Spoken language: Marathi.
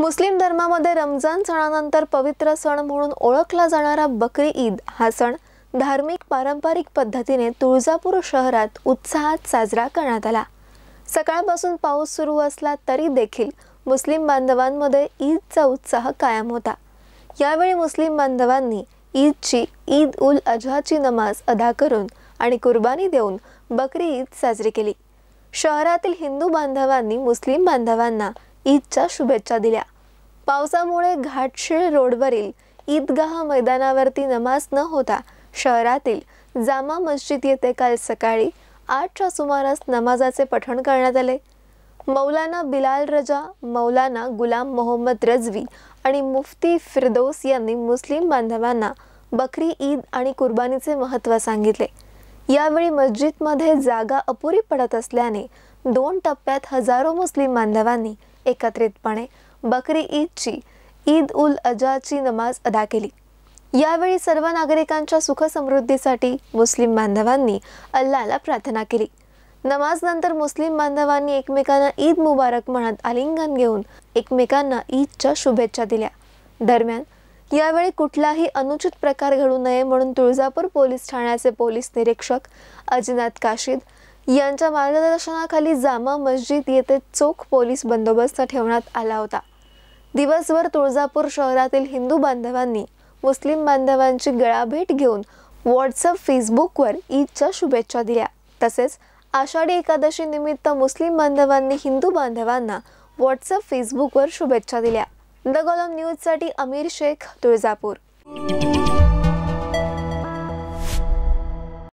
मुस्लिम धर्मामध्ये रमजान सणानंतर पवित्र सण म्हणून ओळखला जाणारा बकरी ईद हा सण धार्मिक पारंपरिक पद्धतीने तुळजापूर शहरात उत्साहात साजरा करण्यात आला सकाळपासून पाऊस सुरू असला तरी देखील मुस्लिम बांधवांमध्ये ईदचा उत्साह कायम होता यावेळी मुस्लिम बांधवांनी ईदची ईद उल अजहाची नमाज अदा करून आणि कुर्बानी देऊन बकरी ईद साजरी केली शहरातील हिंदू बांधवांनी मुस्लिम बांधवांना ईदच्या शुभेच्छा दिल्या पावसामुळे घाटशीळ रोडवरील ईदगाह मैदानावरती नमाज न होता शहरातील जामा मस्जिद येथे काल सकाळी आठच्या सुमारास नमाजाचे पठण करण्यात आले मौलाना बिलाल रजा मौलाना गुलाम मोहम्मद रजवी आणि मुफ्ती फिरदौस यांनी मुस्लिम बांधवांना बकरी ईद आणि कुर्बानीचे महत्त्व सांगितले यावेळी मस्जिदमध्ये जागा अपुरी पडत असल्याने दोन टप्प्यात हजारो मुस्लिम बांधवांनी एकत्रितपणे बकरी ईदची ईद उल अजाची नमाज अदा केली यावेळी सर्व नागरिकांच्या सुखसमृद्धीसाठी मुस्लिम बांधवांनी अल्लाला प्रार्थना केली नंतर मुस्लिम बांधवांनी एकमेकांना ईद मुबारक म्हणत आलिंगन घेऊन एकमेकांना ईदच्या शुभेच्छा दिल्या दरम्यान यावेळी कुठलाही अनुचित प्रकार घडू नये म्हणून तुळजापूर पोलीस ठाण्याचे पोलीस निरीक्षक अजिनाथ काशीद यांच्या मार्गदर्शनाखाली जामा मस्जिद येथे चोख पोलीस बंदोबस्त ठेवण्यात आला होता दिवसभर तुळजापूर शहरातील हिंदू बांधवांनी मुस्लिम बांधवांची गळाभेट घेऊन व्हॉट्सअप फेसबुकवर ईदच्या शुभेच्छा दिल्या तसेच आषाढी एकादशी निमित्त मुस्लिम बांधवांनी हिंदू बांधवांना व्हॉट्सअप फेसबुकवर शुभेच्छा दिल्या द कॉलम न्यूजसाठी अमीर शेख तुळजापूर